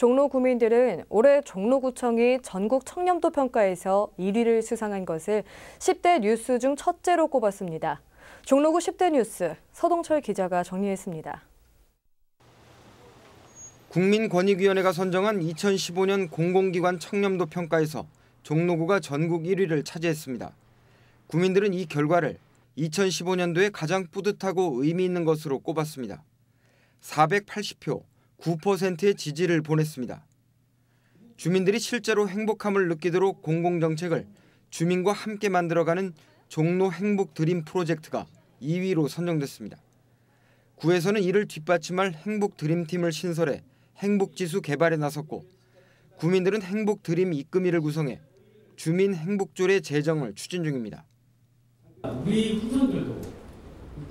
종로 구민들은 올해 종로구청이 전국 청렴도 평가에서 1위를 수상한 것을 10대 뉴스 중 첫째로 꼽았습니다. 종로구 10대 뉴스 서동철 기자가 정리했습니다. 국민권익위원회가 선정한 2015년 공공기관 청렴도 평가에서 종로구가 전국 1위를 차지했습니다. 구민들은 이 결과를 2015년도에 가장 뿌듯하고 의미 있는 것으로 꼽았습니다. 480표, 9%의 지지를 보냈습니다. 주민들이 실제로 행복함을 느끼도록 공공정책을 주민과 함께 만들어가는 종로 행복 드림 프로젝트가 2위로 선정됐습니다. 구에서는 이를 뒷받침할 행복 드림팀을 신설해 행복지수 개발에 나섰고 구민들은 행복 드림 입금위를 구성해 주민 행복조례 제정을 추진 중입니다. 우리 후손들도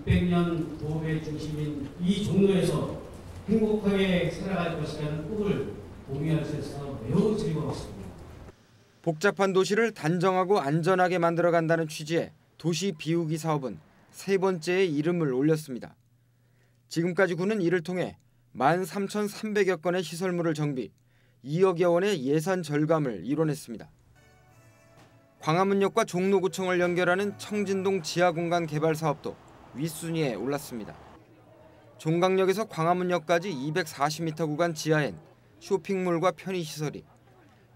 600년 도배 중심인 이 종로에서 행복하게 살아가 것이라는 꿈을 공유할 수 있어서 매우 즐거웠습니다. 복잡한 도시를 단정하고 안전하게 만들어 간다는 취지의 도시 비우기 사업은 세 번째의 이름을 올렸습니다. 지금까지 군은 이를 통해 13,300여 건의 시설물을 정비, 2억여 원의 예산 절감을 이뤄냈습니다. 광화문역과 종로구청을 연결하는 청진동 지하공간 개발 사업도 윗순위에 올랐습니다. 종각역에서 광화문역까지 240m 구간 지하엔 쇼핑몰과 편의시설이,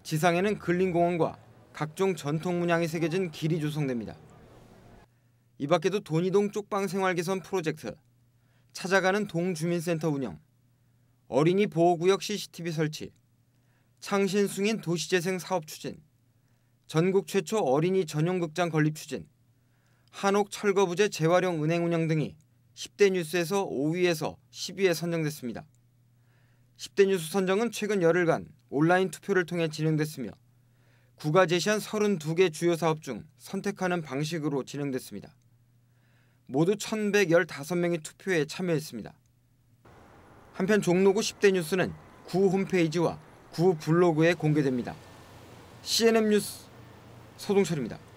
지상에는 근린공원과 각종 전통 문양이 새겨진 길이 조성됩니다. 이 밖에도 돈이동 쪽방 생활 개선 프로젝트, 찾아가는 동주민센터 운영, 어린이 보호구역 CCTV 설치, 창신승인 도시재생 사업 추진, 전국 최초 어린이 전용 극장 건립 추진, 한옥 철거부재 재활용 은행 운영 등이 10대 뉴스에서 5위에서 10위에 선정됐습니다. 10대 뉴스 선정은 최근 열흘간 온라인 투표를 통해 진행됐으며 구가 제시한 32개 주요 사업 중 선택하는 방식으로 진행됐습니다. 모두 1,115명이 투표에 참여했습니다. 한편 종로구 10대 뉴스는 구 홈페이지와 구 블로그에 공개됩니다. CNN 뉴스 서동철입니다.